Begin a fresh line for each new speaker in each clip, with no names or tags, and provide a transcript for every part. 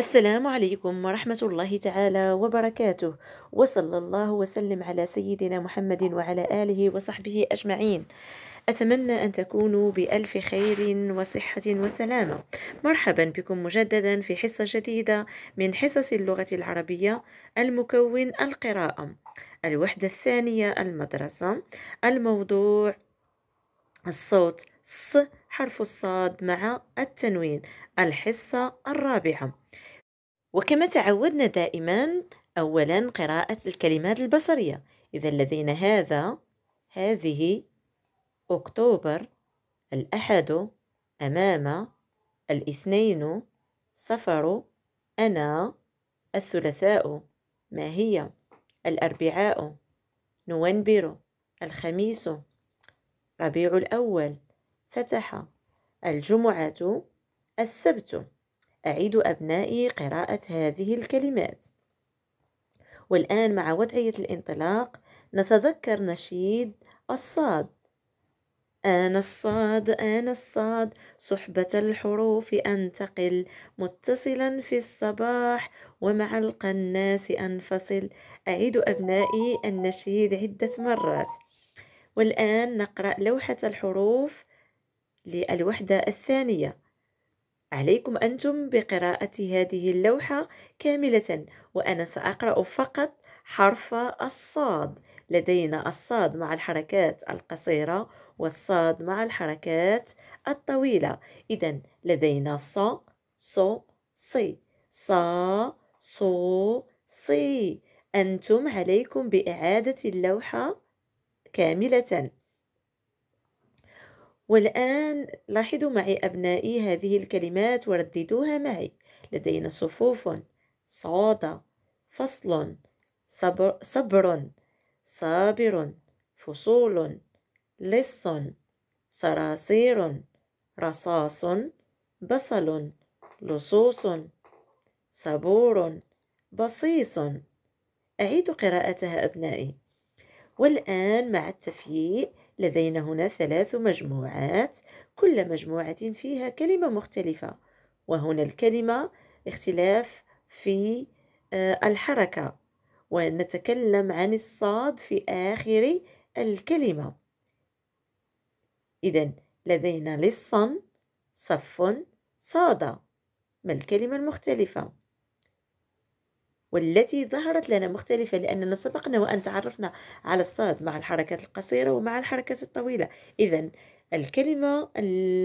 السلام عليكم ورحمة الله تعالى وبركاته وصلى الله وسلم على سيدنا محمد وعلى آله وصحبه أجمعين أتمنى أن تكونوا بألف خير وصحة وسلامة مرحبا بكم مجددا في حصة جديدة من حصص اللغة العربية المكون القراءة الوحدة الثانية المدرسة الموضوع الصوت ص حرف الصاد مع التنوين الحصة الرابعة وكما تعودنا دائما أولا قراءة الكلمات البصرية إذا لدينا هذا هذه أكتوبر الأحد أمام الاثنين سفر أنا الثلاثاء ما هي الأربعاء نونبر الخميس ربيع الأول فتح الجمعة السبت أعيد أبنائي قراءة هذه الكلمات والآن مع وضعية الانطلاق نتذكر نشيد الصاد أنا الصاد أنا الصاد صحبة الحروف أنتقل متصلا في الصباح ومع القناس أنفصل أعيد أبنائي النشيد عدة مرات والآن نقرأ لوحة الحروف للوحدة الثانية عليكم أنتم بقراءة هذه اللوحة كاملة وأنا سأقرأ فقط حرف الصاد لدينا الصاد مع الحركات القصيرة والصاد مع الحركات الطويلة إذا لدينا ص ص صي ص صو صي أنتم عليكم بإعادة اللوحة كاملة والآن لاحظوا معي أبنائي هذه الكلمات ورددوها معي لدينا صفوف صادة فصل صبر, صبر صابر فصول لص صراصير رصاص بصل لصوص صبور بصيص أعيد قراءتها أبنائي والآن مع التفييء لدينا هنا ثلاث مجموعات كل مجموعة فيها كلمة مختلفة وهنا الكلمة اختلاف في آه، الحركة ونتكلم عن الصاد في آخر الكلمة إذا لدينا لصا صف صاد ما الكلمة المختلفة والتي ظهرت لنا مختلفة لأننا سبقنا وأن تعرفنا على الصاد مع الحركات القصيرة ومع الحركات الطويلة إذا الكلمة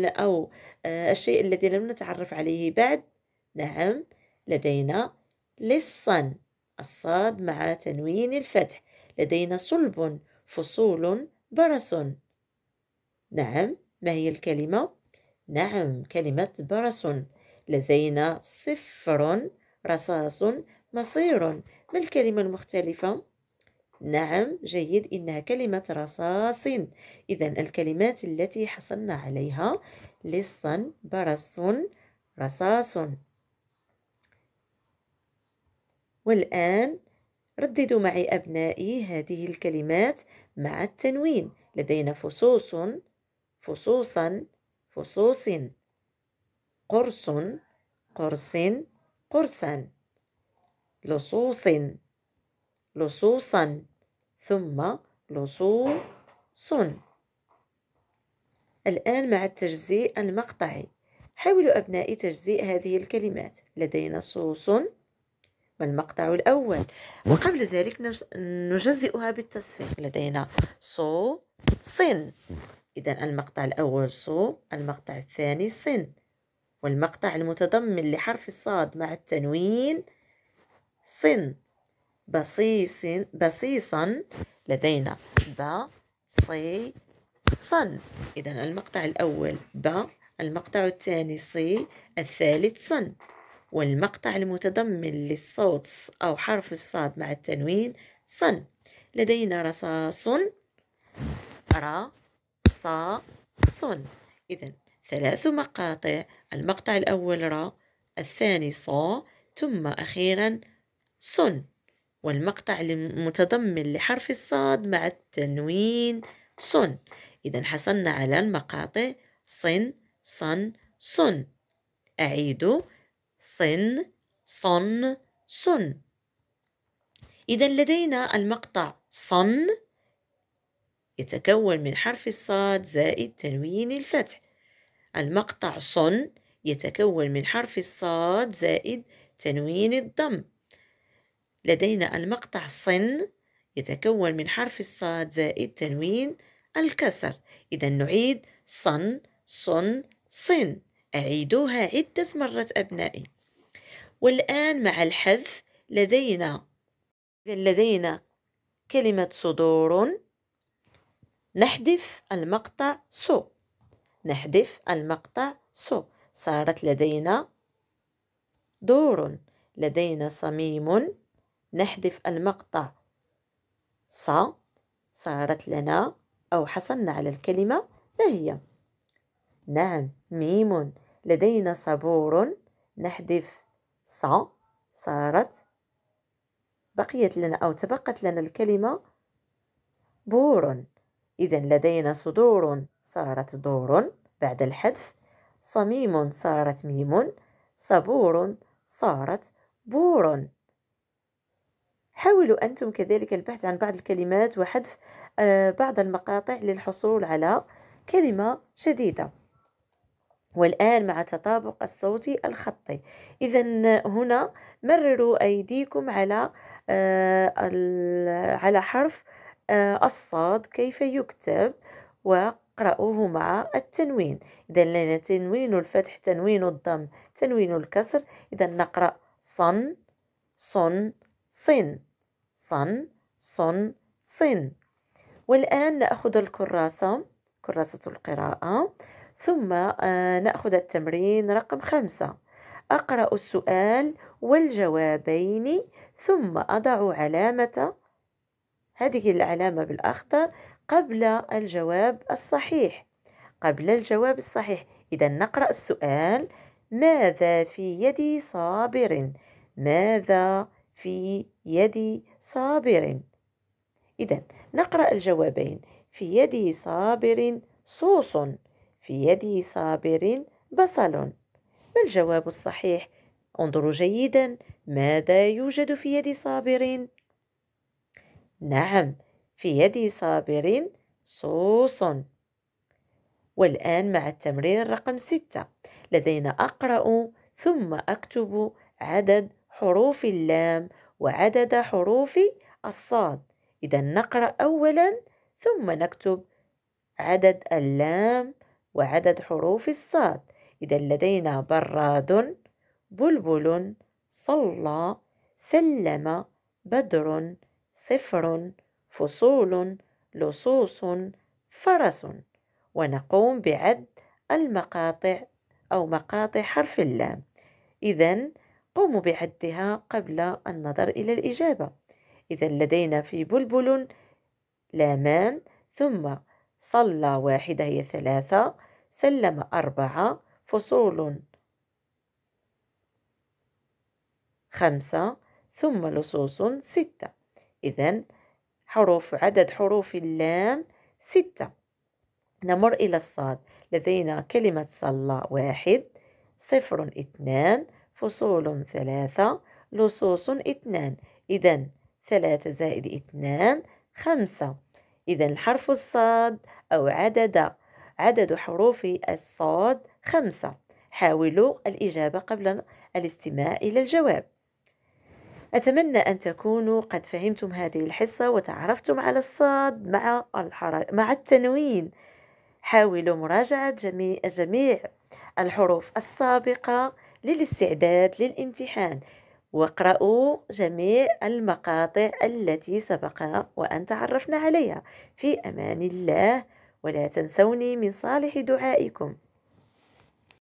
أو آه، الشيء الذي لم نتعرف عليه بعد نعم لدينا لصا الصاد مع تنوين الفتح لدينا صلب فصول برس نعم ما هي الكلمة؟ نعم كلمة برس لدينا صفر رصاص مصير ما الكلمة المختلفة؟ نعم جيد إنها كلمة رصاص إذا الكلمات التي حصلنا عليها لص برص رصاص والآن رددوا معي أبنائي هذه الكلمات مع التنوين لدينا فصوص فصوصا فصوص قرص قرص قرصا لصوص لصوصا ثم لصوص الآن مع التجزيء المقطعي حاولوا أبنائي تجزيء هذه الكلمات لدينا صوص والمقطع الأول وقبل ذلك نجزئها بالتصفيق لدينا صو صن إذا المقطع الأول صو المقطع الثاني صن والمقطع المتضمن لحرف الصاد مع التنوين صن بصيص بصيصا لدينا ب صي صن إذا المقطع الأول ب المقطع الثاني صي الثالث صن والمقطع المتضمن للصوت أو حرف الصاد مع التنوين صن لدينا رصاص را صا صن إذا ثلاث مقاطع المقطع الأول را الثاني صا ثم أخيرا صن والمقطع المتضمن لحرف الصاد مع التنوين صن إذا حصلنا على المقاطع صن صن صن أعيد صن صن صن إذا لدينا المقطع صن يتكون من حرف الصاد زائد تنوين الفتح المقطع صن يتكون من حرف الصاد زائد تنوين الضم لدينا المقطع صن يتكون من حرف الصاد زائد تنوين الكسر إذا نعيد صن صن صن أعيدوها عدة مرات أبنائي والآن مع الحذف لدينا لدينا كلمة صدور نحذف المقطع سو نحذف المقطع سو صارت لدينا دور لدينا صميم نحذف المقطع ص صارت لنا أو حصلنا على الكلمة ما هي نعم ميم لدينا صبور نحذف ص صارت بقيت لنا أو تبقت لنا الكلمة بور إذا لدينا صدور صارت دور بعد الحذف صميم صارت ميم صبور صارت بور حاولوا أنتم كذلك البحث عن بعض الكلمات وحذف آه، بعض المقاطع للحصول على كلمة جديدة والآن مع تطابق الصوتي الخطي إذا هنا مرروا أيديكم على آه، على حرف آه، الصاد كيف يكتب واقرأوه مع التنوين إذا لنا تنوين الفتح تنوين الضم تنوين الكسر إذا نقرأ صن صن صن صن صن صن والآن نأخذ الكراسة كراسة القراءة ثم آه، نأخذ التمرين رقم خمسة أقرأ السؤال والجوابين ثم أضع علامة هذه العلامة بالأخضر قبل الجواب الصحيح قبل الجواب الصحيح إذا نقرأ السؤال ماذا في يد صابر ماذا في يد صابر إذا نقرأ الجوابين في يده صابر صوص في يده صابر بصل ما الجواب الصحيح انظروا جيدا ماذا يوجد في يد صابر نعم في يد صابر صوص والآن مع التمرين الرقم ستة لدينا أقرأ ثم أكتب عدد حروف اللام وعدد حروف الصاد إذا نقرأ أولا ثم نكتب عدد اللام وعدد حروف الصاد إذا لدينا براد بلبل صلى سلم بدر صفر فصول لصوص فرس ونقوم بعد المقاطع أو مقاطع حرف اللام إذا قوموا بعدها قبل النظر إلى الإجابة إذا لدينا في بلبل لامان ثم صلى واحدة هي ثلاثة سلم أربعة فصول خمسة ثم لصوص ستة إذا حروف عدد حروف اللام ستة نمر إلى الصاد لدينا كلمة صلى واحد صفر اثنان فصول ثلاثة لصوص اثنان إذا ثلاثة زائد اثنان خمسة إذا الحرف الصاد أو عدد عدد حروف الصاد خمسة حاولوا الإجابة قبل الاستماع إلى الجواب أتمنى أن تكونوا قد فهمتم هذه الحصة وتعرفتم على الصاد مع, الحر... مع التنوين حاولوا مراجعة جميع, جميع الحروف السابقة للاستعداد للامتحان واقرأوا جميع المقاطع التي سبق وأن تعرفنا عليها في أمان الله ولا تنسوني من صالح دعائكم